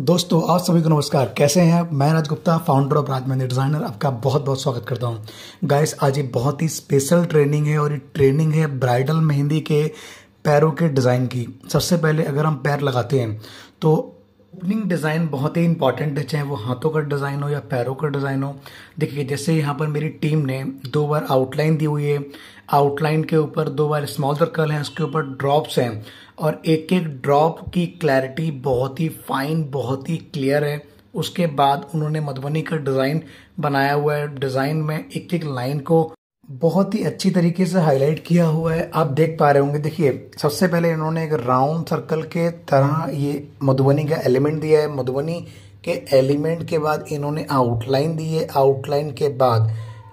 दोस्तों आप सभी को नमस्कार कैसे हैं आप मैं Raj Gupta founder of Rajmandir designer आपका बहुत बहुत स्वागत करता हूं गाइस आज ये बहुत ही स्पेशल ट्रेनिंग है और ये ट्रेनिंग है ब्राइडल मेहंदी के पैरों के डिज़ाइन की सबसे पहले अगर हम पैर लगाते हैं तो ओपनिंग डिज़ाइन बहुत ही इंपॉर्टेंट है चाहे वो हाथों का डिज़ाइन हो या पैरों का डिज़ाइन हो देखिए जैसे यहाँ पर मेरी टीम ने दो बार आउटलाइन दी हुई है आउटलाइन के ऊपर दो बार स्मॉल सर्कल हैं उसके ऊपर ड्रॉप्स हैं और एक एक ड्रॉप की क्लैरिटी बहुत ही फाइन बहुत ही क्लियर है उसके बाद उन्होंने मधुबनी का डिज़ाइन बनाया हुआ है डिज़ाइन में एक एक लाइन को बहुत ही अच्छी तरीके से हाईलाइट किया हुआ है आप देख पा रहे होंगे देखिए सबसे पहले इन्होंने एक राउंड सर्कल के तरह ये मधुबनी का एलिमेंट दिया है मधुबनी के एलिमेंट के बाद इन्होंने आउटलाइन दी है आउटलाइन के बाद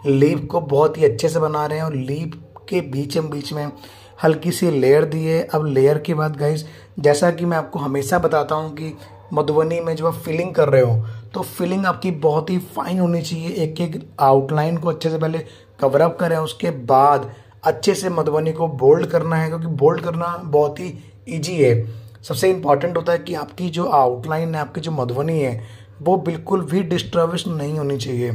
लीप को बहुत ही अच्छे से बना रहे हैं और लीप के बीच बीच में हल्की सी लेयर दी है अब लेयर के बाद गाइज जैसा कि मैं आपको हमेशा बताता हूँ कि मधुबनी में जब आप फिलिंग कर रहे हो तो फिलिंग आपकी बहुत ही फाइन होनी चाहिए एक एक आउटलाइन को अच्छे से पहले कवरअप करें उसके बाद अच्छे से मधुबनी को बोल्ड करना है क्योंकि बोल्ड करना बहुत ही ईजी है सबसे इम्पॉर्टेंट होता है कि आपकी जो आउटलाइन है आपकी जो मधुबनी है वो बिल्कुल भी डिस्टर्बेंस नहीं होनी चाहिए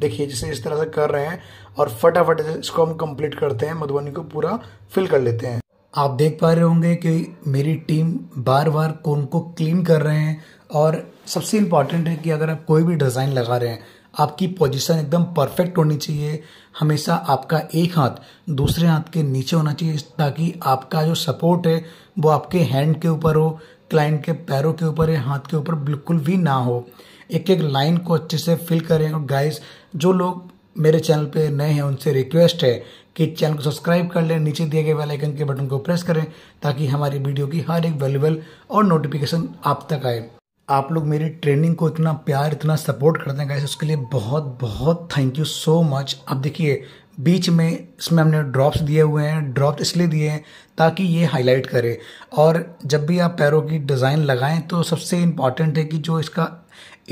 देखिए जैसे इस तरह से कर रहे हैं और फटाफट इसको हम कंप्लीट करते हैं मधुबनी को पूरा फिल कर लेते हैं आप देख पा रहे होंगे कि मेरी टीम बार बार कोन को क्लीन कर रहे हैं और सबसे इम्पॉर्टेंट है कि अगर आप कोई भी डिज़ाइन लगा रहे हैं आपकी पोजीशन एकदम परफेक्ट होनी चाहिए हमेशा आपका एक हाथ दूसरे हाथ के नीचे होना चाहिए ताकि आपका जो सपोर्ट है वो आपके हैंड के ऊपर हो क्लाइंट के पैरों के ऊपर या हाथ के ऊपर बिल्कुल भी ना हो एक एक लाइन को अच्छे से फिल करें और गाइस जो लोग मेरे चैनल पे नए हैं उनसे रिक्वेस्ट है कि चैनल को सब्सक्राइब कर लें नीचे दिए गए वेलाइकन आइकन के बटन को प्रेस करें ताकि हमारी वीडियो की हर एक वैल्यूबल और नोटिफिकेशन आप तक आए आप लोग मेरी ट्रेनिंग को इतना प्यार इतना सपोर्ट करते हैं गाइस उसके लिए बहुत बहुत थैंक यू सो मच अब देखिए बीच में इसमें हमने ड्रॉप्स दिए हुए हैं ड्रॉप इसलिए दिए हैं ताकि ये हाईलाइट करे और जब भी आप पैरों की डिज़ाइन लगाएं तो सबसे इम्पॉर्टेंट है कि जो इसका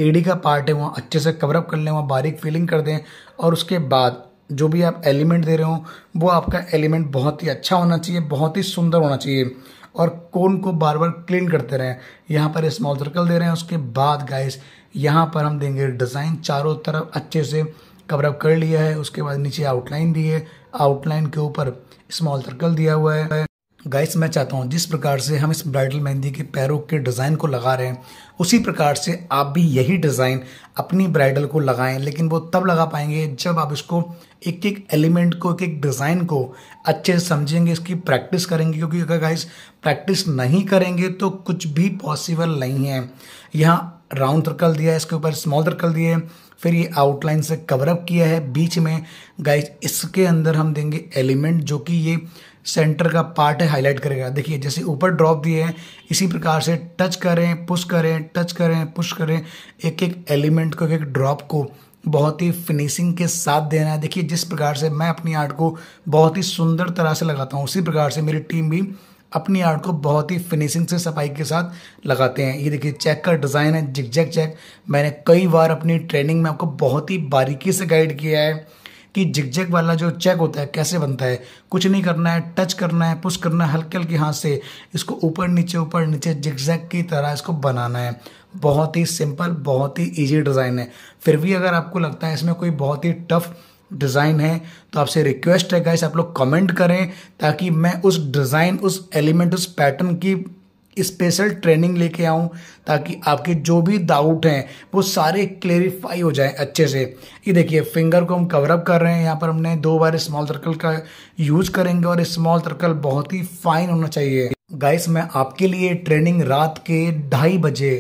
एडी का पार्ट है वहाँ अच्छे से कवरअप कर लें वहाँ बारीक फीलिंग कर दें और उसके बाद जो भी आप एलिमेंट दे रहे हो वो आपका एलिमेंट बहुत ही अच्छा होना चाहिए बहुत ही सुंदर होना चाहिए और कोन को बार बार क्लीन करते रहें यहाँ पर स्मॉल सर्कल दे रहे हैं उसके बाद गाइस यहाँ पर हम देंगे डिज़ाइन चारों तरफ अच्छे से कवरअप कर लिया है उसके बाद नीचे आउटलाइन दी है आउटलाइन के ऊपर स्मॉल सर्कल दिया हुआ है गाइस मैं चाहता हूँ जिस प्रकार से हम इस ब्राइडल मेहंदी के पैरों के डिज़ाइन को लगा रहे हैं उसी प्रकार से आप भी यही डिज़ाइन अपनी ब्राइडल को लगाएं लेकिन वो तब लगा पाएंगे जब आप इसको एक एक एलिमेंट को एक एक डिज़ाइन को अच्छे से समझेंगे इसकी प्रैक्टिस करेंगे क्योंकि अगर गाइस प्रैक्टिस नहीं करेंगे तो कुछ भी पॉसिबल नहीं है यहाँ राउंड सर्कल दिया है इसके ऊपर स्मॉल सर्कल दिए फिर ये आउटलाइन से कवरअप किया है बीच में गाइस इसके अंदर हम देंगे एलिमेंट जो कि ये सेंटर का पार्ट है हाईलाइट करेगा देखिए जैसे ऊपर ड्रॉप दिए हैं इसी प्रकार से टच करें पुश करें टच करें पुश करें एक एक एलिमेंट को एक एक ड्रॉप को बहुत ही फिनिशिंग के साथ देना है देखिए जिस प्रकार से मैं अपनी आर्ट को बहुत ही सुंदर तरह से लगाता हूँ उसी प्रकार से मेरी टीम भी अपनी आर्ट को बहुत ही फिनिशिंग से सफाई के साथ लगाते हैं ये देखिए चेक का डिज़ाइन है जिग जैक चेक मैंने कई बार अपनी ट्रेनिंग में आपको बहुत ही बारीकी से गाइड किया है कि जैक वाला जो चेक होता है कैसे बनता है कुछ नहीं करना है टच करना है पुश करना है हल्के हल्के हाथ से इसको ऊपर नीचे ऊपर नीचे जैक की तरह इसको बनाना है बहुत ही सिंपल बहुत ही ईजी डिज़ाइन है फिर भी अगर आपको लगता है इसमें कोई बहुत ही टफ़ डिज़ाइन है तो आपसे रिक्वेस्ट है गाइस आप लोग कमेंट करें ताकि मैं उस डिज़ाइन उस एलिमेंट उस पैटर्न की स्पेशल ट्रेनिंग लेके आऊं ताकि आपके जो भी डाउट हैं वो सारे क्लेरिफाई हो जाए अच्छे से ये देखिए फिंगर को हम कवरअप कर रहे हैं यहाँ पर हमने दो बार स्मॉल सर्कल का यूज करेंगे और स्मॉल सर्कल बहुत ही फाइन होना चाहिए गाइस मैं आपके लिए ट्रेनिंग रात के ढाई बजे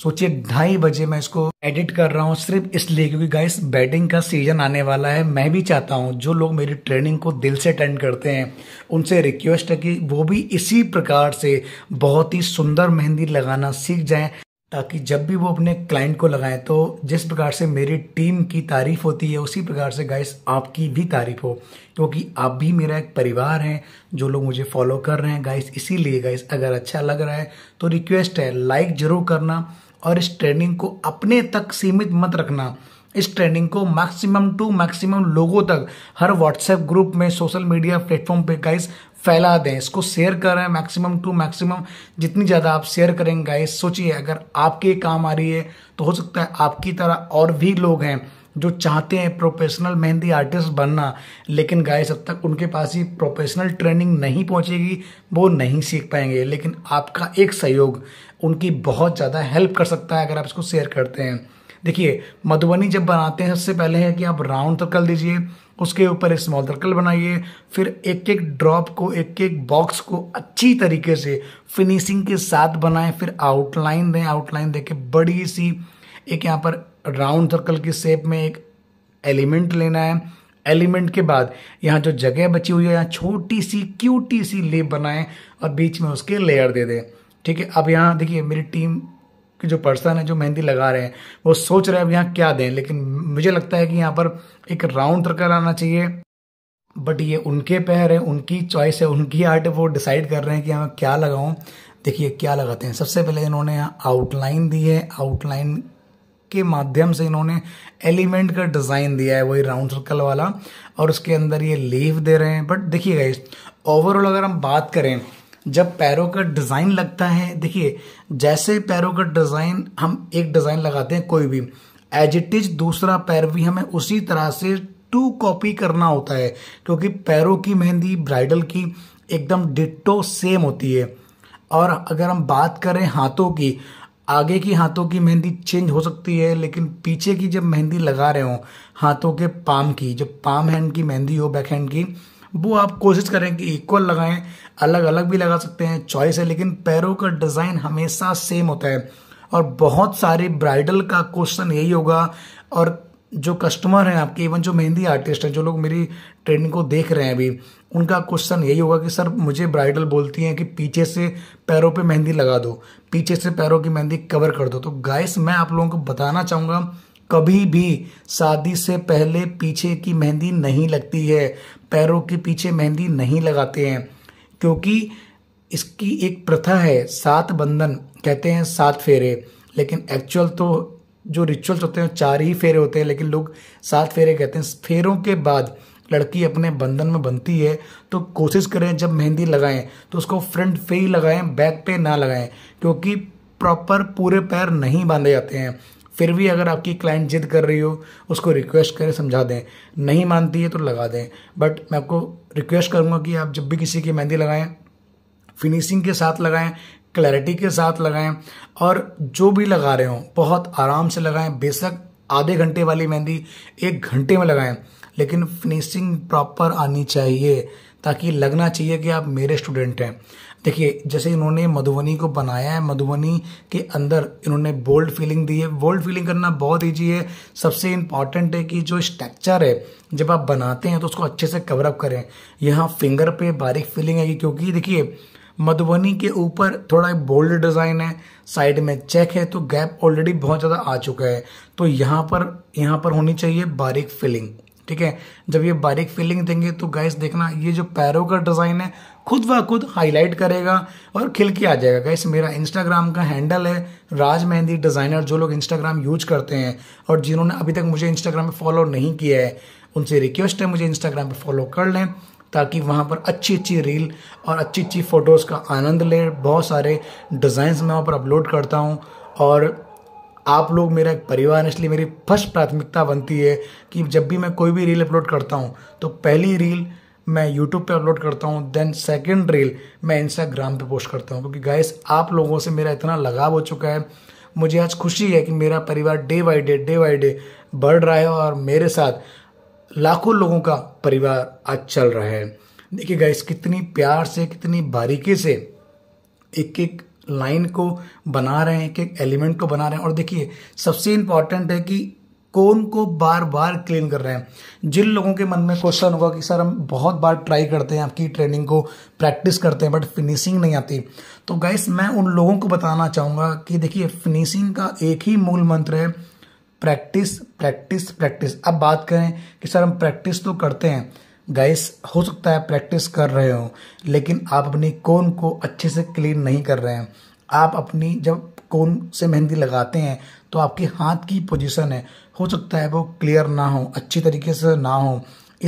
सोचिए ढाई बजे मैं इसको एडिट कर रहा हूँ सिर्फ इसलिए क्योंकि गाइस बैटिंग का सीजन आने वाला है मैं भी चाहता हूँ जो लोग मेरी ट्रेनिंग को दिल से अटेंड करते हैं उनसे रिक्वेस्ट है कि वो भी इसी प्रकार से बहुत ही सुंदर मेहंदी लगाना सीख जाएं ताकि जब भी वो अपने क्लाइंट को लगाएं तो जिस प्रकार से मेरी टीम की तारीफ होती है उसी प्रकार से गाइस आपकी भी तारीफ हो क्योंकि तो आप भी मेरा एक परिवार हैं जो लोग मुझे फॉलो कर रहे हैं गाइस इसीलिए गाइस अगर अच्छा लग रहा है तो रिक्वेस्ट है लाइक ज़रूर करना और इस ट्रेनिंग को अपने तक सीमित मत रखना इस ट्रेनिंग को मैक्सिमम टू मैक्सिमम लोगों तक हर व्हाट्सएप ग्रुप में सोशल मीडिया प्लेटफॉर्म पे गाइस फैला दें इसको शेयर करें मैक्सिमम टू मैक्सिमम जितनी ज़्यादा आप शेयर करेंगे गाइस सोचिए अगर आपके काम आ रही है तो हो सकता है आपकी तरह और भी लोग हैं जो चाहते हैं प्रोफेशनल मेहंदी आर्टिस्ट बनना लेकिन गाइस अब तक उनके पास ही प्रोफेशनल ट्रेनिंग नहीं पहुंचेगी वो नहीं सीख पाएंगे लेकिन आपका एक सहयोग उनकी बहुत ज़्यादा हेल्प कर सकता है अगर आप इसको शेयर करते हैं देखिए मधुबनी जब बनाते हैं सबसे पहले है कि आप राउंड सर्कल दीजिए उसके ऊपर स्मॉल सर्कल बनाइए फिर एक एक ड्रॉप को एक एक बॉक्स को अच्छी तरीके से फिनिशिंग के साथ बनाएं फिर आउटलाइन दें आउटलाइन दे के बड़ी सी एक यहाँ पर राउंड सर्कल की शेप में एक एलिमेंट लेना है एलिमेंट के बाद यहाँ जो जगह बची हुई है यहाँ छोटी सी क्यूटी सी लेप बनाएं और बीच में उसके लेयर दे दें ठीक है अब यहाँ देखिए मेरी टीम के जो पर्सन है जो मेहंदी लगा रहे हैं वो सोच रहे हैं अब यहाँ क्या दें लेकिन मुझे लगता है कि यहाँ पर एक राउंड सर्कल आना चाहिए बट ये उनके पैर है उनकी चॉइस है उनकी आर्ट है वो डिसाइड कर रहे हैं कि यहाँ क्या लगाऊँ देखिए क्या लगाते हैं सबसे पहले इन्होंने यहाँ आउटलाइन दी है आउटलाइन के माध्यम से इन्होंने एलिमेंट का डिज़ाइन दिया है वही राउंड सर्कल वाला और उसके अंदर ये लीव दे रहे हैं बट देखिए गाइस ओवरऑल अगर हम बात करें जब पैरों का डिज़ाइन लगता है देखिए जैसे पैरों का डिज़ाइन हम एक डिज़ाइन लगाते हैं कोई भी एज इट इज दूसरा पैर भी हमें उसी तरह से टू कॉपी करना होता है क्योंकि पैरों की मेहंदी ब्राइडल की एकदम डिट्टो सेम होती है और अगर हम बात करें हाथों की आगे की हाथों की मेहंदी चेंज हो सकती है लेकिन पीछे की जब मेहंदी लगा रहे हो हाथों के पाम की जो पाम हैंड की मेहंदी हो बैक हैंड की वो आप कोशिश करें कि इक्वल लगाएं अलग अलग भी लगा सकते हैं चॉइस है लेकिन पैरों का डिज़ाइन हमेशा सेम होता है और बहुत सारे ब्राइडल का क्वेश्चन यही होगा और जो कस्टमर हैं आपके इवन जो मेहंदी आर्टिस्ट हैं जो लोग मेरी ट्रेनिंग को देख रहे हैं अभी उनका क्वेश्चन यही होगा कि सर मुझे ब्राइडल बोलती हैं कि पीछे से पैरों पे मेहंदी लगा दो पीछे से पैरों की मेहंदी कवर कर दो तो गाइस मैं आप लोगों को बताना चाहूँगा कभी भी शादी से पहले पीछे की मेहंदी नहीं लगती है पैरों के पीछे मेहंदी नहीं लगाते हैं क्योंकि इसकी एक प्रथा है सात बंधन कहते हैं सात फेरे लेकिन एक्चुअल तो जो रिचुअल्स होते हैं चार ही फेरे होते हैं लेकिन लोग सात फेरे कहते हैं फेरों के बाद लड़की अपने बंधन में बनती है तो कोशिश करें जब मेहंदी लगाएं तो उसको फ्रंट पे ही लगाएं बैक पे ना लगाएं क्योंकि प्रॉपर पूरे पैर नहीं बांधे जाते हैं फिर भी अगर आपकी क्लाइंट जिद कर रही हो उसको रिक्वेस्ट करें समझा दें नहीं मानती है तो लगा दें बट मैं आपको रिक्वेस्ट करूँगा कि आप जब भी किसी की मेहंदी लगाएं फिनिशिंग के साथ लगाएं क्लैरिटी के साथ लगाएं और जो भी लगा रहे हों बहुत आराम से लगाएं बेशक आधे घंटे वाली मेहंदी एक घंटे में लगाएं लेकिन फिनिशिंग प्रॉपर आनी चाहिए ताकि लगना चाहिए कि आप मेरे स्टूडेंट हैं देखिए जैसे इन्होंने मधुबनी को बनाया है मधुबनी के अंदर इन्होंने बोल्ड फीलिंग दी है बोल्ड फीलिंग करना बहुत ईजी है सबसे इम्पॉर्टेंट है कि जो स्ट्रक्चर है जब आप बनाते हैं तो उसको अच्छे से कवरअप करें यहाँ फिंगर पे बारीक फीलिंग आएगी क्योंकि देखिए मधुबनी के ऊपर थोड़ा बोल्ड डिज़ाइन है साइड में चेक है तो गैप ऑलरेडी बहुत ज़्यादा आ चुका है तो यहाँ पर यहाँ पर होनी चाहिए बारीक फिलिंग ठीक है जब ये बारीक फिलिंग देंगे तो गैस देखना ये जो पैरों का डिज़ाइन है खुद व खुद हाईलाइट करेगा और खिलके आ जाएगा गैस मेरा इंस्टाग्राम का हैंडल है राज मेहंदी डिज़ाइनर जो लोग इंस्टाग्राम यूज करते हैं और जिन्होंने अभी तक मुझे इंस्टाग्राम पे फॉलो नहीं किया है उनसे रिक्वेस्ट है मुझे इंस्टाग्राम पे फॉलो कर लें ताकि वहाँ पर अच्छी अच्छी रील और अच्छी अच्छी फ़ोटोज़ का आनंद लें बहुत सारे डिज़ाइंस मैं वहाँ पर अपलोड करता हूँ और आप लोग मेरा परिवार इसलिए मेरी फर्स्ट प्राथमिकता बनती है कि जब भी मैं कोई भी रील अपलोड करता हूँ तो पहली रील मैं यूट्यूब पे अपलोड करता हूँ देन सेकेंड रील मैं इंस्टाग्राम पे पोस्ट करता हूँ क्योंकि गाइस आप लोगों से मेरा इतना लगाव हो चुका है मुझे आज खुशी है कि मेरा परिवार day by day day by day बढ़ रहा है और मेरे साथ लाखों लोगों का परिवार आज चल रहा है देखिए गाइस कितनी प्यार से कितनी बारीकी से एक एक लाइन को बना रहे हैं कि एलिमेंट को बना रहे हैं और देखिए सबसे इम्पॉर्टेंट है कि कौन को बार बार क्लीन कर रहे हैं जिन लोगों के मन में क्वेश्चन होगा कि सर हम बहुत बार ट्राई करते हैं आपकी ट्रेनिंग को प्रैक्टिस करते हैं बट फिनिशिंग नहीं आती तो गाइस मैं उन लोगों को बताना चाहूँगा कि देखिए फिनिशिंग का एक ही मूल मंत्र है प्रैक्टिस प्रैक्टिस प्रैक्टिस अब बात करें कि सर हम प्रैक्टिस तो करते हैं गाइस हो सकता है प्रैक्टिस कर रहे हो लेकिन आप अपनी कोन को अच्छे से क्लीन नहीं कर रहे हैं आप अपनी जब कोन से मेहंदी लगाते हैं तो आपके हाथ की पोजीशन है हो सकता है वो क्लियर ना हो अच्छी तरीके से ना हो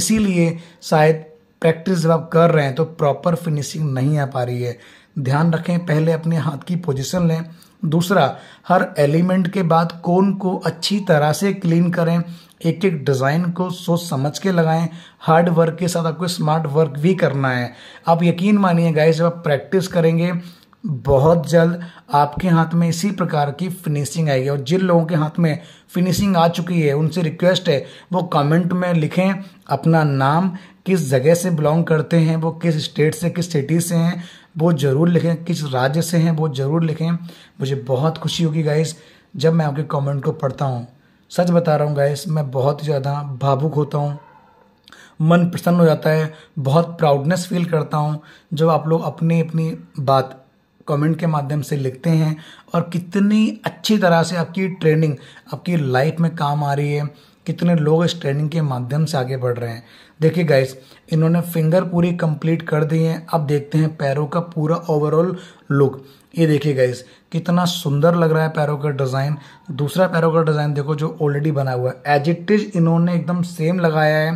इसीलिए शायद प्रैक्टिस जब आप कर रहे हैं तो प्रॉपर फिनिशिंग नहीं आ पा रही है ध्यान रखें पहले अपने हाथ की पोजीशन लें दूसरा हर एलिमेंट के बाद कोन को अच्छी तरह से क्लीन करें एक एक डिज़ाइन को सोच समझ के लगाएं हार्ड वर्क के साथ आपको स्मार्ट वर्क भी करना है आप यकीन मानिए गाइस जब आप प्रैक्टिस करेंगे बहुत जल्द आपके हाथ में इसी प्रकार की फिनिशिंग आएगी और जिन लोगों के हाथ में फिनिशिंग आ चुकी है उनसे रिक्वेस्ट है वो कमेंट में लिखें अपना नाम किस जगह से बिलोंग करते हैं वो किस स्टेट से किस सिटी से हैं वो ज़रूर लिखें किस राज्य से हैं वो ज़रूर लिखें मुझे बहुत खुशी होगी गाइस जब मैं आपके कमेंट को पढ़ता हूँ सच बता रहा हूँ गाइस मैं बहुत ही ज़्यादा भावुक होता हूँ मन प्रसन्न हो जाता है बहुत प्राउडनेस फील करता हूँ जब आप लोग अपनी अपनी बात कमेंट के माध्यम से लिखते हैं और कितनी अच्छी तरह से आपकी ट्रेनिंग आपकी लाइफ में काम आ रही है कितने लोग इस ट्रेनिंग के माध्यम से आगे बढ़ रहे हैं देखिए गाइस इन्होंने फिंगर पूरी कंप्लीट कर दी है अब देखते हैं पैरों का पूरा ओवरऑल लुक ये देखिए गाइस कितना सुंदर लग रहा है पैरों का डिज़ाइन दूसरा पैरों का डिज़ाइन देखो जो ऑलरेडी बना हुआ है एज इट इज इन्होंने एकदम सेम लगाया है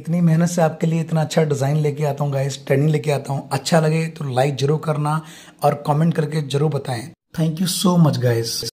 इतनी मेहनत से आपके लिए इतना अच्छा डिज़ाइन लेके आता हूँ गाइस ट्रेनिंग लेके आता हूँ अच्छा लगे तो लाइक जरूर करना और कॉमेंट करके जरूर बताएं thank you so much guys